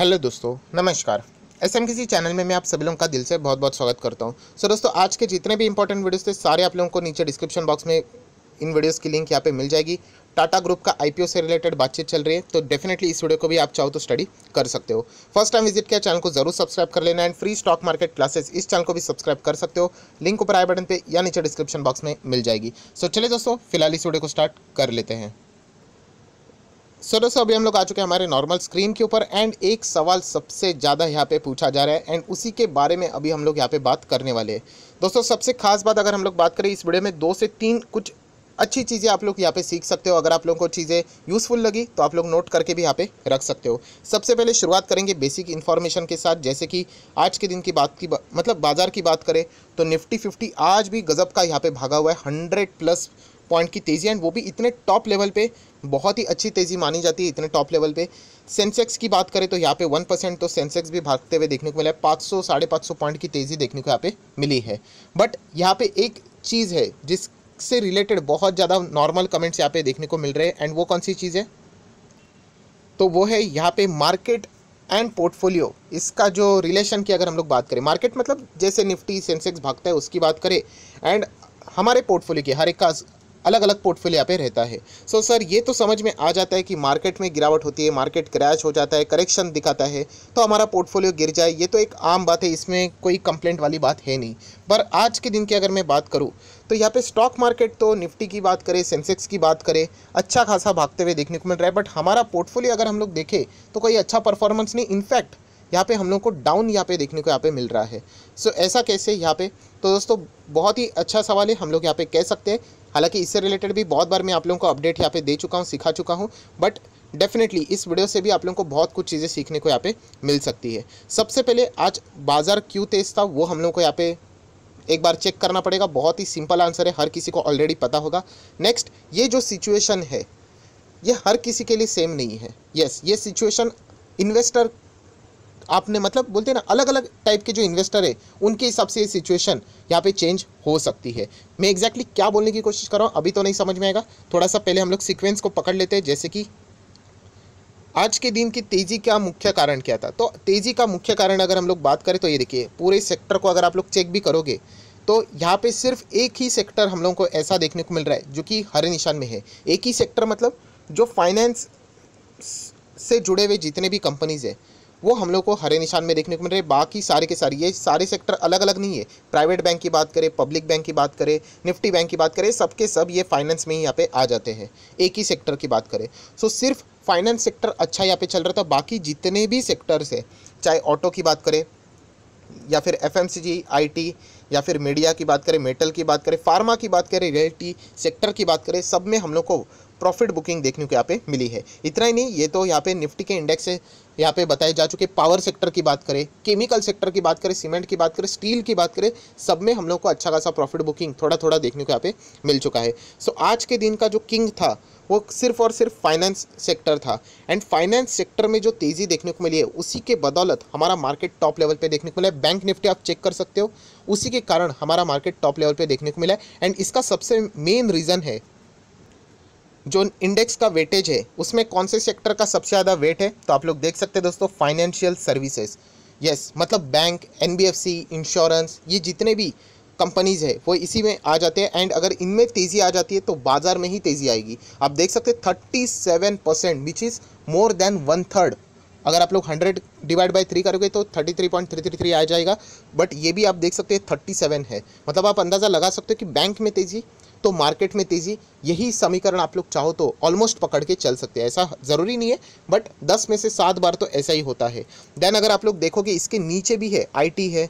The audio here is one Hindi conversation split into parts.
हेलो दोस्तों नमस्कार एस एम किसी चैनल में मैं आप सभी लोगों का दिल से बहुत बहुत स्वागत करता हूं सो so, दोस्तों आज के जितने भी इंपॉर्टेंट वीडियोस थे सारे आप लोगों को नीचे डिस्क्रिप्शन बॉक्स में इन वीडियोस की लिंक यहाँ पे मिल जाएगी टाटा ग्रुप का आईपीओ से रिलेटेड बातचीत चल रही है तो डेफिनेटली इस वीडियो को भी आप चाहो तो स्टडी कर सकते हो फर्स्ट टाइम विजिट किया चैनल को जरूर सब्सक्राइब कर लेना and free stock market classes इस चैनल को भी सब्सक्राइब कर सकते हो लिंक ऊपर आए बटन पर या नीचे डिस्क्रिप्शन बॉक्स में मिल जाएगी सो so, चले दोस्तों फिलहाल इस वीडियो को स्टार्ट कर लेते हैं सो दोस्तों अभी हम लोग आ चुके हैं हमारे नॉर्मल स्क्रीन के ऊपर एंड एक सवाल सबसे ज़्यादा यहाँ पे पूछा जा रहा है एंड उसी के बारे में अभी हम लोग यहाँ पे बात करने वाले हैं दोस्तों सबसे खास बात अगर हम लोग बात करें इस वीडियो में दो से तीन कुछ अच्छी चीज़ें आप लोग यहाँ पे सीख सकते हो अगर आप लोगों को चीज़ें यूज़फुल लगी तो आप लोग नोट करके भी यहाँ पे रख सकते हो सबसे पहले शुरुआत करेंगे बेसिक इन्फॉर्मेशन के साथ जैसे कि आज के दिन की बात की बा, मतलब बाज़ार की बात करें तो निफ्टी फिफ्टी आज भी गज़ब का यहाँ पे भागा हुआ है हंड्रेड प्लस पॉइंट की तेज़ी एंड वो भी इतने टॉप लेवल पे बहुत ही अच्छी तेज़ी मानी जाती है इतने टॉप लेवल पे सेंसेक्स की बात करें तो यहाँ पे वन परसेंट तो सेंसेक्स भी भागते हुए देखने को मिला है पाँच सौ साढ़े पाँच सौ पॉइंट की तेज़ी देखने को यहाँ पे मिली है बट यहाँ पे एक चीज़ है जिससे रिलेटेड बहुत ज़्यादा नॉर्मल कमेंट्स यहाँ पे देखने को मिल रहे हैं एंड वो कौन सी चीज़ है तो वो है यहाँ पे मार्केट एंड पोर्टफोलियो इसका जो रिलेशन की अगर हम लोग बात करें मार्केट मतलब जैसे निफ्टी सेंसेक्स भागता है उसकी बात करें एंड हमारे पोर्टफोलियो की हर एक का अलग अलग पोर्टफोलिया पे रहता है सो so, सर ये तो समझ में आ जाता है कि मार्केट में गिरावट होती है मार्केट क्रैश हो जाता है करेक्शन दिखाता है तो हमारा पोर्टफोलियो गिर जाए ये तो एक आम बात है इसमें कोई कंप्लेंट वाली बात है नहीं पर आज के दिन की अगर मैं बात करूँ तो यहाँ पे स्टॉक मार्केट तो निफ्टी की बात करें सेंसेक्स की बात करें अच्छा खासा भागते हुए देखने को मिल रहा है बट हमारा पोर्टफोलियो अगर हम लोग देखें तो कोई अच्छा परफॉर्मेंस नहीं इनफैक्ट यहाँ पे हम लोग को डाउन यहाँ पे देखने को यहाँ पे मिल रहा है सो so, ऐसा कैसे यहाँ पे तो दोस्तों बहुत ही अच्छा सवाल है हम लोग यहाँ पे कह सकते हैं हालांकि इससे रिलेटेड भी बहुत बार मैं आप लोगों को अपडेट यहाँ पे दे चुका हूँ सिखा चुका हूँ बट डेफिनेटली इस वीडियो से भी आप लोगों को बहुत कुछ चीज़ें सीखने को यहाँ पे मिल सकती है सबसे पहले आज बाज़ार क्यों तेज़ था वो हम लोगों को यहाँ पे एक बार चेक करना पड़ेगा बहुत ही सिंपल आंसर है हर किसी को ऑलरेडी पता होगा नेक्स्ट ये जो सिचुएशन है ये हर किसी के लिए सेम नहीं है यस yes, ये सिचुएशन इन्वेस्टर आपने मतलब बोलते हैं ना अलग अलग टाइप के जो इन्वेस्टर है उनके हिसाब से सिचुएशन यहाँ पे चेंज हो सकती है मैं एग्जैक्टली exactly क्या बोलने की कोशिश कर रहा हूँ अभी तो नहीं समझ में आएगा थोड़ा सा पहले हम लोग सिक्वेंस को पकड़ लेते हैं जैसे कि आज के दिन की तेज़ी का मुख्य कारण क्या था तो तेज़ी का मुख्य कारण अगर हम लोग बात करें तो ये देखिए पूरे सेक्टर को अगर आप लोग चेक भी करोगे तो यहाँ पे सिर्फ एक ही सेक्टर हम लोगों को ऐसा देखने को मिल रहा है जो कि हरे निशान में है एक ही सेक्टर मतलब जो फाइनेंस से जुड़े हुए जितने भी कंपनीज़ है वो हम लोग को हरे निशान में देखने को मिल रहे बाकी सारे के सारे ये सारे सेक्टर अलग अलग नहीं है प्राइवेट बैंक की बात करें पब्लिक बैंक की बात करें निफ्टी बैंक की बात करें सबके सब ये फाइनेंस में ही यहाँ पे आ जाते हैं एक ही सेक्टर की बात करें सो सिर्फ फाइनेंस सेक्टर अच्छा यहाँ पे चल रहा था बाकी जितने भी सेक्टर्स है चाहे ऑटो की बात करें या फिर एफ एम या फिर मीडिया की बात करें मेटल की बात करें फार्मा की बात करें रियल्टी सेक्टर की बात करें सब में हम लोग को प्रॉफिट बुकिंग देखने को यहाँ पे मिली है इतना ही नहीं ये तो यहाँ पे निफ्टी के इंडेक्स से यहाँ पे बताए जा चुके पावर सेक्टर की बात करें केमिकल सेक्टर की बात करें सीमेंट की बात करें स्टील की बात करें सब में हम लोग को अच्छा खासा प्रॉफिट बुकिंग थोड़ा थोड़ा देखने को यहाँ पे मिल चुका है सो आज के दिन का जो किंग था वो सिर्फ और सिर्फ फाइनेंस सेक्टर था एंड फाइनेंस सेक्टर में जो तेज़ी देखने को मिली है उसी के बदौलत हमारा मार्केट टॉप लेवल पे देखने को मिला है बैंक निफ्टी आप चेक कर सकते हो उसी के कारण हमारा मार्केट टॉप लेवल पे देखने को मिला है एंड इसका सबसे मेन रीज़न है जो इंडेक्स का वेटेज है उसमें कौन से सेक्टर का सबसे ज़्यादा वेट है तो आप लोग देख सकते हैं दोस्तों फाइनेंशियल सर्विसेज यस मतलब बैंक एन इंश्योरेंस ये जितने भी कंपनीज़ है वो इसी में आ जाते हैं एंड अगर इनमें तेज़ी आ जाती है तो बाज़ार में ही तेज़ी आएगी आप देख सकते हैं thirty seven percent which is more than one third अगर आप लोग हंड्रेड डिवाइड बाई थ्री करोगे तो thirty three point three three three आ जाएगा बट ये भी आप देख सकते हैं थर्टी सेवन है मतलब आप अंदाज़ा लगा सकते हो कि बैंक में तेज़ी तो मार्केट में तेज़ी यही समीकरण आप लोग चाहो तो ऑलमोस्ट पकड़ के चल सकते हैं ऐसा ज़रूरी नहीं है बट दस में से सात बार तो ऐसा ही होता है देन अगर आप लोग देखोगे इसके नीचे भी है आईटी है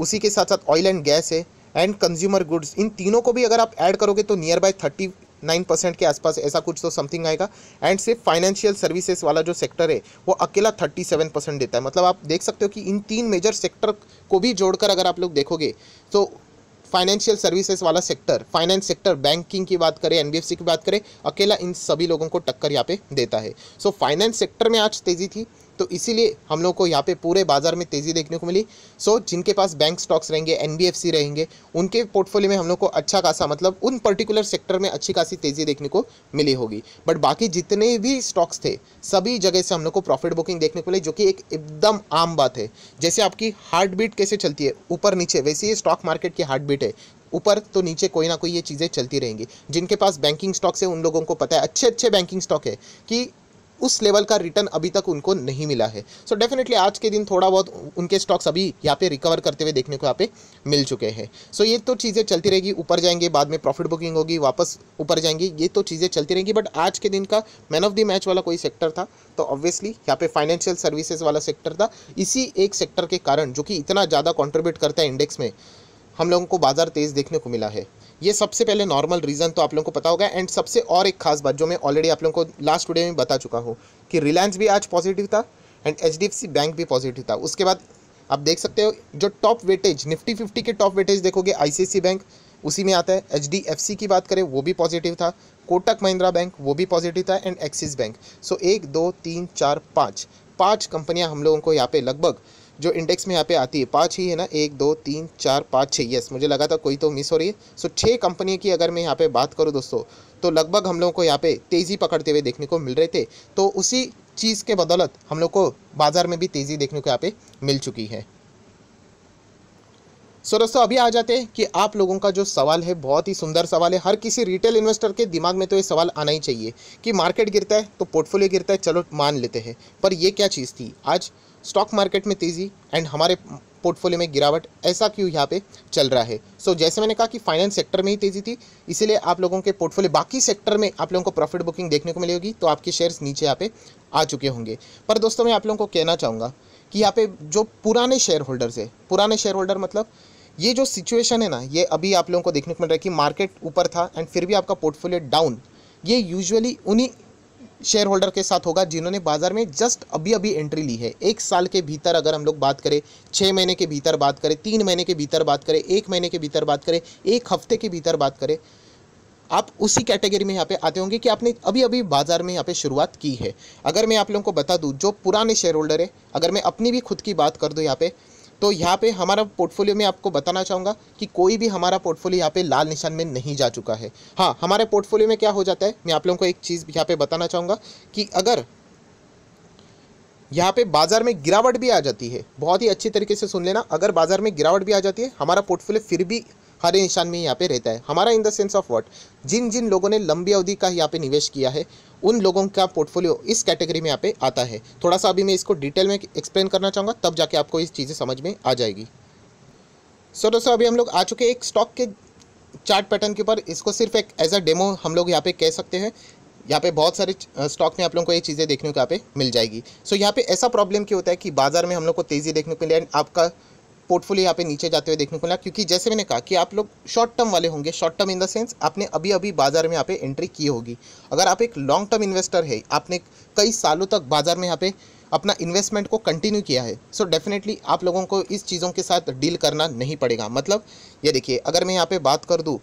उसी के साथ साथ ऑयल एंड गैस है एंड कंज्यूमर गुड्स इन तीनों को भी अगर आप ऐड करोगे तो near by thirty nine percent के आसपास ऐसा कुछ तो समथिंग आएगा एंड सिर्फ फाइनेंशियल सर्विसेज वाला जो सेक्टर है वो अकेला थर्टी सेवन परसेंट देता है मतलब आप देख सकते हो कि इन तीन मेजर सेक्टर को भी जोड़कर अगर आप लोग देखोगे तो फाइनेंशियल सर्विसेज वाला सेक्टर फाइनेंस सेक्टर बैंकिंग की बात करें एनबीएफसी की बात करें अकेला इन सभी लोगों को टक्कर यहाँ पे देता है सो फाइनेंस सेक्टर में आज तेजी थी तो इसीलिए हम लोग को यहाँ पे पूरे बाजार में तेज़ी देखने को मिली सो so, जिनके पास बैंक स्टॉक्स रहेंगे एन रहेंगे उनके पोर्टफोलियो में हम लोग को अच्छा खासा मतलब उन पर्टिकुलर सेक्टर में अच्छी खासी तेज़ी देखने को मिली होगी बट बाकी जितने भी स्टॉक्स थे सभी जगह से हम लोग को प्रॉफिट बुकिंग देखने को मिली जो कि एक एकदम आम बात है जैसे आपकी हार्ट बीट कैसे चलती है ऊपर नीचे वैसे ही स्टॉक मार्केट की हार्ट बीट है ऊपर तो नीचे कोई ना कोई ये चीज़ें चलती रहेंगी जिनके पास बैंकिंग स्टॉक्स है उन लोगों को पता है अच्छे अच्छे बैंकिंग स्टॉक है कि उस लेवल का रिटर्न अभी तक उनको नहीं मिला है सो so डेफिनेटली आज के दिन थोड़ा बहुत उनके स्टॉक्स अभी यहाँ पे रिकवर करते हुए देखने को यहाँ पे मिल चुके हैं सो so ये तो चीज़ें चलती रहेगी ऊपर जाएंगे बाद में प्रॉफिट बुकिंग होगी वापस ऊपर जाएंगी ये तो चीज़ें चलती रहेंगी बट आज के दिन का मैन ऑफ द मैच वाला कोई सेक्टर था तो ऑब्वियसली यहाँ पे फाइनेंशियल सर्विसेज वाला सेक्टर था इसी एक सेक्टर के कारण जो कि इतना ज़्यादा कॉन्ट्रीब्यूट करता है इंडेक्स में हम लोगों को बाजार तेज़ देखने को मिला है ये सबसे पहले नॉर्मल रीज़न तो आप लोगों को पता होगा एंड सबसे और एक खास बात जो मैं ऑलरेडी आप लोगों को लास्ट वीडियो में बता चुका हूँ कि रिलायंस भी आज पॉजिटिव था एंड एच बैंक भी पॉजिटिव था उसके बाद आप देख सकते हो जो टॉप वेटेज निफ्टी फिफ्टी के टॉप वेटेज देखोगे आई बैंक उसी में आता है एच की बात करें वो भी पॉजिटिव था कोटक महिंद्रा बैंक वो भी पॉजिटिव था एंड एक्सिस बैंक सो एक दो तीन चार पाँच पाँच कंपनियाँ हम लोगों को यहाँ पे लगभग जो इंडेक्स में यहाँ पे आती है पाँच ही है ना एक दो तीन चार पाँच छः यस मुझे लगा था कोई तो मिस हो रही है सो छः कंपनी की अगर मैं यहाँ पे बात करूँ दोस्तों तो लगभग हम लोगों को यहाँ पे तेज़ी पकड़ते हुए देखने को मिल रहे थे तो उसी चीज़ के बदौलत हम लोग को बाज़ार में भी तेज़ी देखने को यहाँ पे मिल चुकी है सो so, दोस्तों अभी आ जाते हैं कि आप लोगों का जो सवाल है बहुत ही सुंदर सवाल है हर किसी रिटेल इन्वेस्टर के दिमाग में तो ये सवाल आना ही चाहिए कि मार्केट गिरता है तो पोर्टफोलियो गिरता है चलो मान लेते हैं पर ये क्या चीज़ थी आज स्टॉक मार्केट में तेज़ी एंड हमारे पोर्टफोलियो में गिरावट ऐसा क्यों यहाँ पे चल रहा है सो so, जैसे मैंने कहा कि फाइनेंस सेक्टर में ही तेज़ी थी इसीलिए आप लोगों के पोर्टफोलियो बाकी सेक्टर में आप लोगों को प्रॉफिट बुकिंग देखने को मिलेगी तो आपके शेयर्स नीचे यहाँ पे आ चुके होंगे पर दोस्तों मैं आप लोगों को कहना चाहूँगा कि यहाँ पे जो पुराने शेयर होल्डर्स है पुराने शेयर होल्डर मतलब ये जो सिचुएशन है ना ये अभी आप लोगों को देखने को मिल रहा है कि मार्केट ऊपर था एंड फिर भी आपका पोर्टफोलियो डाउन ये यूजुअली उन्हीं शेयर होल्डर के साथ होगा जिन्होंने बाजार में जस्ट अभी अभी एंट्री ली है एक साल के भीतर अगर हम लोग बात करें छः महीने के भीतर बात करें तीन महीने के भीतर बात करें एक महीने के भीतर बात करें एक हफ्ते के भीतर बात करें आप उसी कैटेगरी में यहाँ पे आते होंगे कि आपने अभी अभी बाजार में यहाँ पे शुरुआत की है अगर मैं आप लोगों को बता दूँ जो पुराने शेयर होल्डर है अगर मैं अपनी भी खुद की बात कर दूँ यहाँ पे तो यहाँ पे हमारा पोर्टफोलियो में आपको बताना चाहूँगा कि कोई भी हमारा पोर्टफोलियो यहाँ पे लाल निशान में नहीं जा चुका है हाँ हमारे पोर्टफोलियो में क्या हो जाता है मैं आप लोगों को एक चीज़ यहाँ पे बताना चाहूँगा कि अगर यहाँ पे बाजार में गिरावट भी आ जाती है बहुत ही अच्छी तरीके से सुन लेना अगर बाजार में गिरावट भी आ जाती है हमारा पोर्टफोलियो फिर भी हर इंसान में यहाँ पे रहता है हमारा in the sense of what जिन जिन लोगों ने लंबी अवधि का यहाँ पे निवेश किया है उन लोगों का पोर्टफोलियो इस कैटेगरी में यहाँ पे आता है थोड़ा सा अभी मैं इसको डिटेल में एक्सप्लेन करना चाहूँगा तब जाके आपको इस चीज़ें समझ में आ जाएगी सो so, दोस्तों अभी हम लोग आ चुके एक स्टॉक के चार्ट पैटर्न के ऊपर इसको सिर्फ एक एज अ डेमो हम लोग यहाँ पे कह सकते हैं यहाँ पे बहुत सारे स्टॉक में आप लोगों को ये चीज़ें देखने को यहाँ पे मिल जाएगी सो so, यहाँ पे ऐसा प्रॉब्लम क्यों होता है कि बाजार में हम लोग को तेज़ी देखने को मिले एंड आपका पोर्टफोलियो यहाँ पे नीचे जाते हुए देखने को मिला क्योंकि जैसे मैंने कहा कि आप लोग शॉर्ट टर्म वाले होंगे short term in the sense आपने अभी अभी बाजार में यहाँ पे एंट्री की होगी अगर आप एक लॉन्ग टर्म इन्वेस्टर है आपने कई सालों तक बाजार में यहाँ पे अपना इन्वेस्टमेंट को कंटिन्यू किया है सो so डेफिनेटली आप लोगों को इस चीज़ों के साथ डील करना नहीं पड़ेगा मतलब ये देखिए अगर मैं यहाँ पर बात कर दूँ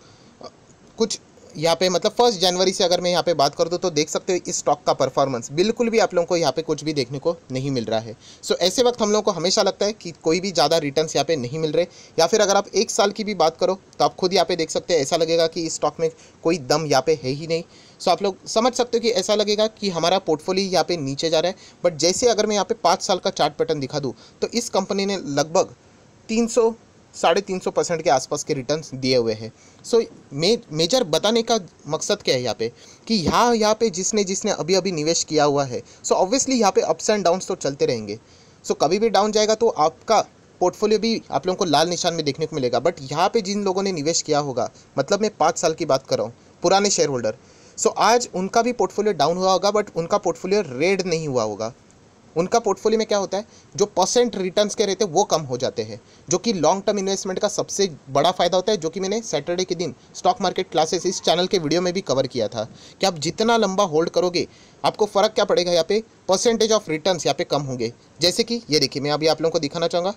कुछ यहाँ पे मतलब फर्स्ट जनवरी से अगर मैं यहाँ पे बात कर दूँ तो, तो देख सकते हो इस स्टॉक का परफॉर्मेंस बिल्कुल भी आप लोगों को यहाँ पे कुछ भी देखने को नहीं मिल रहा है सो so, ऐसे वक्त हम लोगों को हमेशा लगता है कि कोई भी ज़्यादा रिटर्न यहाँ पे नहीं मिल रहे या फिर अगर आप एक साल की भी बात करो तो आप खुद यहाँ पे देख सकते हैं ऐसा लगेगा कि इस स्टॉक में कोई दम यहाँ पे है ही नहीं सो so, आप लोग समझ सकते हो कि ऐसा लगेगा कि हमारा पोर्टफोलियो यहाँ पे नीचे जा रहा है बट जैसे अगर मैं यहाँ पे पाँच साल का चार्ट पैटर्न दिखा दूँ तो इस कंपनी ने लगभग तीन साढ़े तीन सौ परसेंट के आसपास के रिटर्न दिए हुए हैं सो मे मेजर बताने का मकसद क्या है यहाँ पे कि यहाँ यहाँ पे जिसने जिसने अभी अभी निवेश किया हुआ है सो ऑब्वियसली यहाँ पे अप्स एंड डाउन्स तो चलते रहेंगे सो so, कभी भी डाउन जाएगा तो आपका पोर्टफोलियो भी आप लोगों को लाल निशान में देखने को मिलेगा बट यहाँ पे जिन लोगों ने निवेश किया होगा मतलब मैं पाँच साल की बात कर रहा हूँ पुराने शेयर होल्डर सो so, आज उनका भी पोर्टफोलियो डाउन हुआ होगा बट उनका पोर्टफोलियो रेड नहीं हुआ होगा उनका पोर्टफोलियो में क्या होता है जो परसेंट रिटर्न्स के रहते हैं वो कम हो जाते हैं जो कि लॉन्ग टर्म इन्वेस्टमेंट का सबसे बड़ा फायदा होता है जो कि मैंने सैटरडे के दिन स्टॉक मार्केट क्लासेस इस चैनल के वीडियो में भी कवर किया था कि आप जितना लंबा होल्ड करोगे आपको फ़र्क क्या पड़ेगा यहाँ पे परसेंटेज ऑफ रिटर्न यहाँ पे कम होंगे जैसे कि ये देखिए मैं अभी आप लोगों को दिखाना चाहूँगा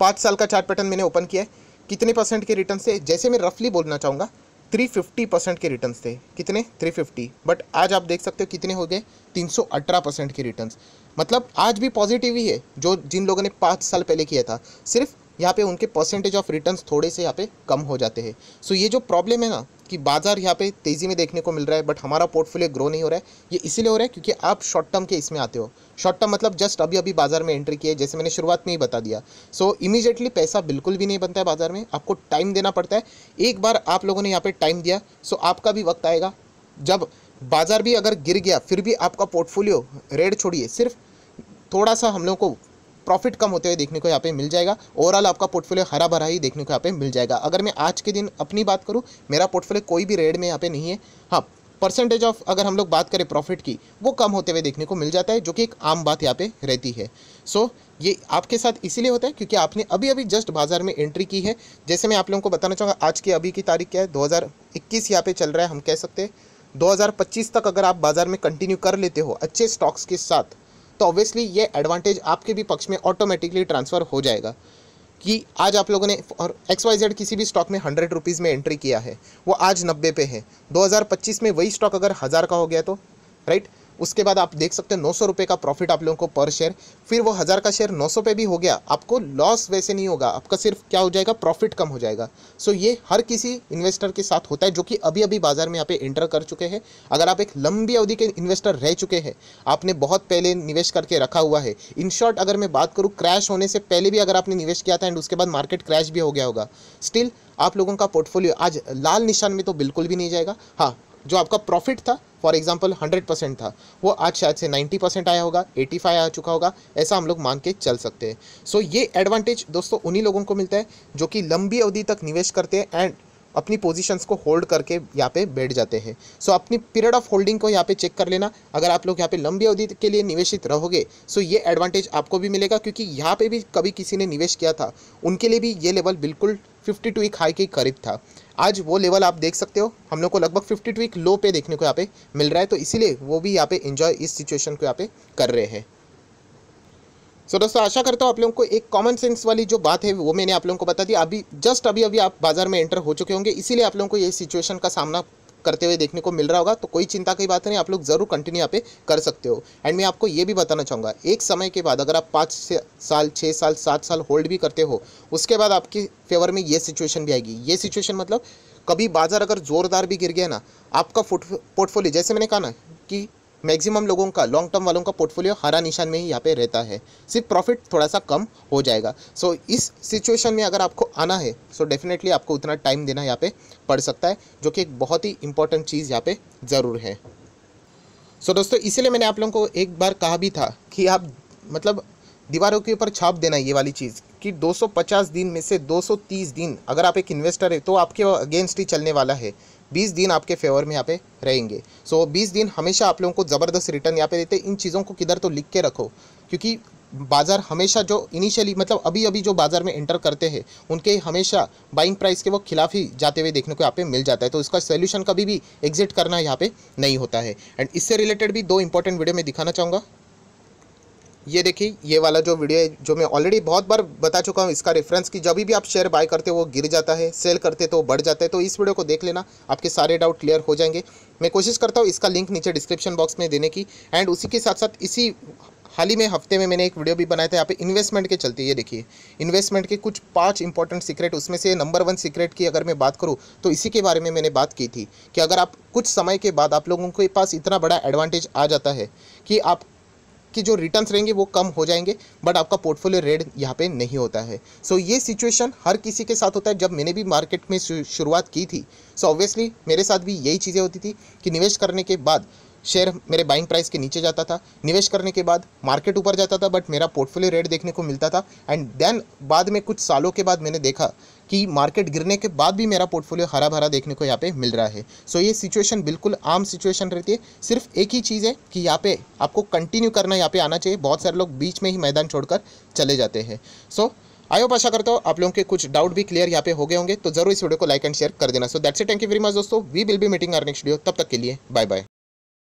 पाँच साल का चार्ट पैटर्न मैंने ओपन किया है कितने परसेंट के रिटर्न से जैसे मैं रफली बोलना चाहूँगा 350 परसेंट के रिटर्न्स थे कितने 350 बट आज आप देख सकते हो कितने हो गए 318 परसेंट के रिटर्न्स मतलब आज भी पॉजिटिव ही है जो जिन लोगों ने पाँच साल पहले किया था सिर्फ यहाँ पे उनके परसेंटेज ऑफ रिटर्न्स थोड़े से यहाँ पे कम हो जाते हैं सो so ये जो प्रॉब्लम है ना कि बाज़ार यहाँ पे तेज़ी में देखने को मिल रहा है बट हमारा पोर्टफोलियो ग्रो नहीं हो रहा है ये इसीलिए हो रहा है क्योंकि आप शॉर्ट टर्म के इसमें आते हो शॉर्ट टर्म मतलब जस्ट अभी अभी बाज़ार में एंट्री किए जैसे मैंने शुरुआत में ही बता दिया सो so, इमीजिएटली पैसा बिल्कुल भी नहीं बनता है बाज़ार में आपको टाइम देना पड़ता है एक बार आप लोगों ने यहाँ पर टाइम दिया सो so आपका भी वक्त आएगा जब बाज़ार भी अगर गिर गया फिर भी आपका पोर्टफोलियो रेड छोड़िए सिर्फ थोड़ा सा हम लोग को प्रॉफिट कम होते हुए देखने को यहाँ पे मिल जाएगा ओवरऑल आपका पोर्टफोलियो हरा भरा ही देखने को यहाँ पे मिल जाएगा अगर मैं आज के दिन अपनी बात करूँ मेरा पोर्टफोलियो कोई भी रेड में यहाँ पे नहीं है हाँ परसेंटेज ऑफ अगर हम लोग बात करें प्रॉफिट की वो कम होते हुए देखने को मिल जाता है जो कि एक आम बात यहाँ पे रहती है सो so, ये आपके साथ इसीलिए होता है क्योंकि आपने अभी अभी जस्ट बाजार में एंट्री की है जैसे मैं आप लोगों को बताना चाहूँगा आज की अभी की तारीख क्या है 2021 यहाँ पे चल रहा है हम कह सकते हैं 2025 तक अगर आप बाज़ार में कंटिन्यू कर लेते हो अच्छे स्टॉक्स के साथ तो ऑब्वियसली ये एडवांटेज आपके भी पक्ष में ऑटोमेटिकली ट्रांसफ़र हो जाएगा कि आज आप लोगों ने और एक्स वाई जेड किसी भी स्टॉक में हंड्रेड रुपीज़ में एंट्री किया है वो आज नब्बे पे है 2025 में वही स्टॉक अगर हज़ार का हो गया तो राइट उसके बाद आप देख सकते हैं नौ सौ का प्रॉफिट आप लोगों को पर शेयर फिर वो हज़ार का शेयर नौ सौ पे भी हो गया आपको लॉस वैसे नहीं होगा आपका सिर्फ क्या हो जाएगा प्रॉफिट कम हो जाएगा सो ये हर किसी इन्वेस्टर के साथ होता है जो कि अभी अभी बाजार में यहाँ पे एंटर कर चुके हैं अगर आप एक लंबी अवधि के इन्वेस्टर रह चुके हैं आपने बहुत पहले निवेश करके रखा हुआ है इन शॉर्ट अगर मैं बात करूँ क्रैश होने से पहले भी अगर आपने निवेश किया था एंड उसके बाद मार्केट क्रैश भी हो गया होगा स्टिल आप लोगों का पोर्टफोलियो आज लाल निशान में तो बिल्कुल भी नहीं जाएगा हाँ जो आपका प्रॉफिट था फॉर एग्जाम्पल हंड्रेड परसेंट था वो आज शायद से नाइन्टी परसेंट आया होगा एटी फाइव आ चुका होगा ऐसा हम लोग मान के चल सकते हैं सो so, ये एडवांटेज दोस्तों उन्हीं लोगों को मिलता है जो कि लंबी अवधि तक निवेश करते हैं एंड अपनी पोजीशंस को होल्ड करके यहाँ पे बैठ जाते हैं सो so, अपनी पीरियड ऑफ होल्डिंग को यहाँ पे चेक कर लेना अगर आप लोग यहाँ पे लंबी अवधि के लिए निवेशित रहोगे सो so ये एडवांटेज आपको भी मिलेगा क्योंकि यहाँ पे भी कभी किसी ने निवेश किया था उनके लिए भी ये लेवल बिल्कुल फिफ्टी टू वीक हाई के करीब था आज वो लेवल आप देख सकते हो हम लोग को लगभग फिफ्टी टू वीक लो पे देखने को यहाँ पे मिल रहा है तो इसीलिए वो भी यहाँ पे इन्जॉय इस सिचुएशन को यहाँ पे कर रहे हैं सो so, दोस्तों आशा करता हूँ आप लोगों को एक कॉमन सेंस वाली जो बात है वो मैंने आप लोगों को बता दी अभी जस्ट अभी अभी आप बाजार में एंटर हो चुके होंगे इसीलिए आप लोगों को ये सिचुएशन का सामना करते हुए देखने को मिल रहा होगा तो कोई चिंता की बात नहीं आप लोग ज़रूर कंटिन्यू यहाँ पे कर सकते हो एंड मैं आपको ये भी बताना चाहूँगा एक समय के बाद अगर आप पाँच साल छः साल सात साल होल्ड भी करते हो उसके बाद आपके फेवर में ये सिचुएशन भी आएगी ये सिचुएशन मतलब कभी बाज़ार अगर ज़ोरदार भी गिर गया ना आपका पोर्टफोलियो जैसे मैंने कहा ना कि मैक्सिमम लोगों का लॉन्ग टर्म वालों का पोर्टफोलियो हरा निशान में ही यहाँ पे रहता है सिर्फ प्रॉफिट थोड़ा सा कम हो जाएगा सो so, इस सिचुएशन में अगर आपको आना है सो so डेफिनेटली आपको उतना टाइम देना यहाँ पे पड़ सकता है जो कि एक बहुत ही इंपॉर्टेंट चीज़ यहाँ पे ज़रूर है सो so, दोस्तों इसीलिए मैंने आप लोगों को एक बार कहा भी था कि आप मतलब दीवारों के ऊपर छाप देना ये वाली चीज़ कि 250 दिन में से 230 दिन अगर आप एक इन्वेस्टर है तो आपके अगेंस्ट ही चलने वाला है बीस दिन आपके फेवर में यहाँ पे रहेंगे सो बीस दिन हमेशा आप लोगों को ज़बरदस्त रिटर्न यहाँ पे देते इन चीज़ों को किधर तो लिख के रखो क्योंकि बाज़ार हमेशा जो इनिशियली मतलब अभी अभी जो बाज़ार में एंटर करते हैं उनके हमेशा बाइंग प्राइस के वो खिलाफ ही जाते हुए देखने को यहाँ पे मिल जाता है तो इसका सोल्यूशन कभी भी एग्जिट करना यहाँ पे नहीं होता है एंड इससे रिलेटेड भी दो इंपॉर्टेंट वीडियो में दिखाना चाहूँगा ये देखिए ये वाला जो वीडियो है जो मैं ऑलरेडी बहुत बार बता चुका हूँ इसका रेफरेंस कि जब भी आप शेयर बाय करते हो वो गिर जाता है सेल करते तो बढ़ जाता है तो इस वीडियो को देख लेना आपके सारे डाउट क्लियर हो जाएंगे मैं कोशिश करता हूँ इसका लिंक नीचे डिस्क्रिप्शन बॉक्स में देने की एंड उसी के साथ साथ इसी हाल ही में हफ्ते में मैंने एक वीडियो भी बनाया था यहाँ पे इन्वेस्टमेंट के चलते ये देखिए इन्वेस्टमेंट के कुछ पांच इंपॉर्टेंट सीक्रेट उसमें से नंबर वन सीक्रेट की अगर मैं बात करूँ तो इसी के बारे में मैंने बात की थी कि अगर आप कुछ समय के बाद आप लोगों के पास इतना बड़ा एडवांटेज आ जाता है कि आप आपकी जो रिटर्न्स रहेंगे वो कम हो जाएंगे बट आपका पोर्टफोलियो रेड यहाँ पे नहीं होता है सो so, ये सिचुएशन हर किसी के साथ होता है जब मैंने भी मार्केट में शुरुआत की थी सो so, ऑब्वियसली मेरे साथ भी यही चीज़ें होती थी कि निवेश करने के बाद शेयर मेरे बाइंग प्राइस के नीचे जाता था निवेश करने के बाद मार्केट ऊपर जाता था बट मेरा पोर्टफोलियो रेट देखने को मिलता था एंड देन बाद में कुछ सालों के बाद मैंने देखा कि मार्केट गिरने के बाद भी मेरा पोर्टफोलियो हरा भरा देखने को यहाँ पे मिल रहा है सो so ये सिचुएशन बिल्कुल आम सिचुएशन रहती है सिर्फ एक ही चीज़ है कि यहाँ पे आपको कंटिन्यू करना यहाँ पे आना चाहिए बहुत सारे लोग बीच में ही मैदान छोड़कर चले जाते हैं सो so, आई होप आशा करता हूँ आप लोगों के कुछ डाउट भी क्लियर यहाँ पे हो गए होंगे तो जरूर इस वीडियो को लाइक एंड शेयर कर देना so that's a thank you very much दोस्तों we will be meeting our next video तब तक के लिए बाय बाय